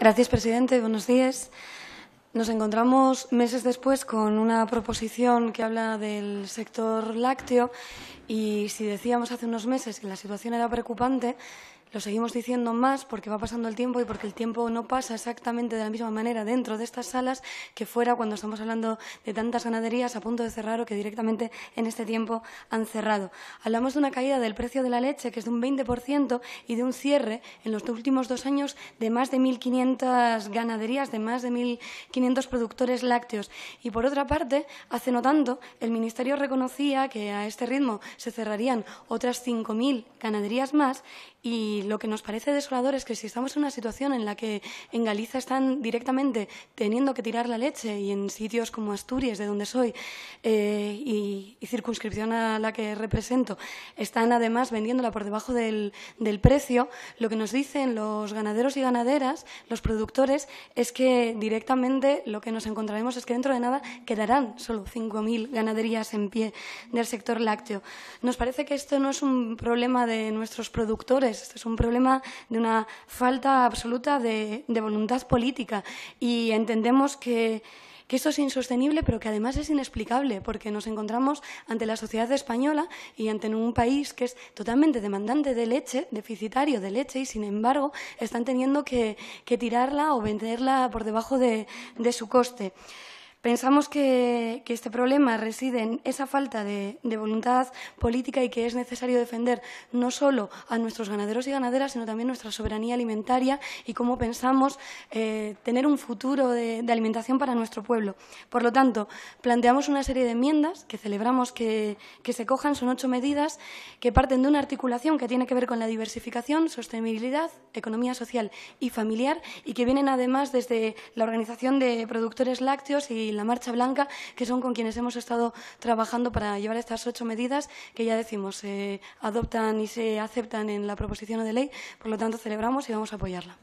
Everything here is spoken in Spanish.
Gracias, presidente. Buenos días. Nos encontramos meses después con una proposición que habla del sector lácteo y si decíamos hace unos meses que la situación era preocupante, lo seguimos diciendo más porque va pasando el tiempo y porque el tiempo no pasa exactamente de la misma manera dentro de estas salas que fuera cuando estamos hablando de tantas ganaderías a punto de cerrar o que directamente en este tiempo han cerrado. Hablamos de una caída del precio de la leche que es de un 20% y de un cierre en los últimos dos años de más de 1.500 ganaderías, de más de 1.500 productores lácteos. Y por otra parte, hace no tanto, el Ministerio reconocía que a este ritmo se cerrarían otras 5.000 ganaderías más y lo que nos parece desolador es que si estamos en una situación en la que en Galicia están directamente teniendo que tirar la leche y en sitios como Asturias, de donde soy, eh, y, circunscripción a la que represento, están además vendiéndola por debajo del, precio, lo que nos dicen los ganaderos y ganaderas, los productores, es que directamente lo que nos encontraremos es que dentro de nada quedarán solo 5.000 ganaderías en pie del sector lácteo. Nos parece que esto no es un problema de nuestros productores, es un un problema de una falta absoluta de, voluntad política y entendemos que que esto es insostenible, pero que además es inexplicable, porque nos encontramos ante la sociedad española y ante un país que es totalmente demandante de leche, deficitario de leche, y sin embargo están teniendo que, tirarla o venderla por debajo de su coste. Pensamos que, este problema reside en esa falta de, voluntad política y que es necesario defender no solo a nuestros ganaderos y ganaderas, sino también nuestra soberanía alimentaria y cómo pensamos eh, tener un futuro de, alimentación para nuestro pueblo. Por lo tanto, planteamos una serie de enmiendas que celebramos que, que se cojan. Son ocho medidas que parten de una articulación que tiene que ver con la diversificación, sostenibilidad, economía social y familiar y que vienen además desde la Organización de Productores Lácteos y la Marcha Blanca, que son con quienes hemos estado trabajando para llevar estas ocho medidas que ya decimos se adoptan y se aceptan en la proposición de ley. Por lo tanto, celebramos y vamos a apoyarla.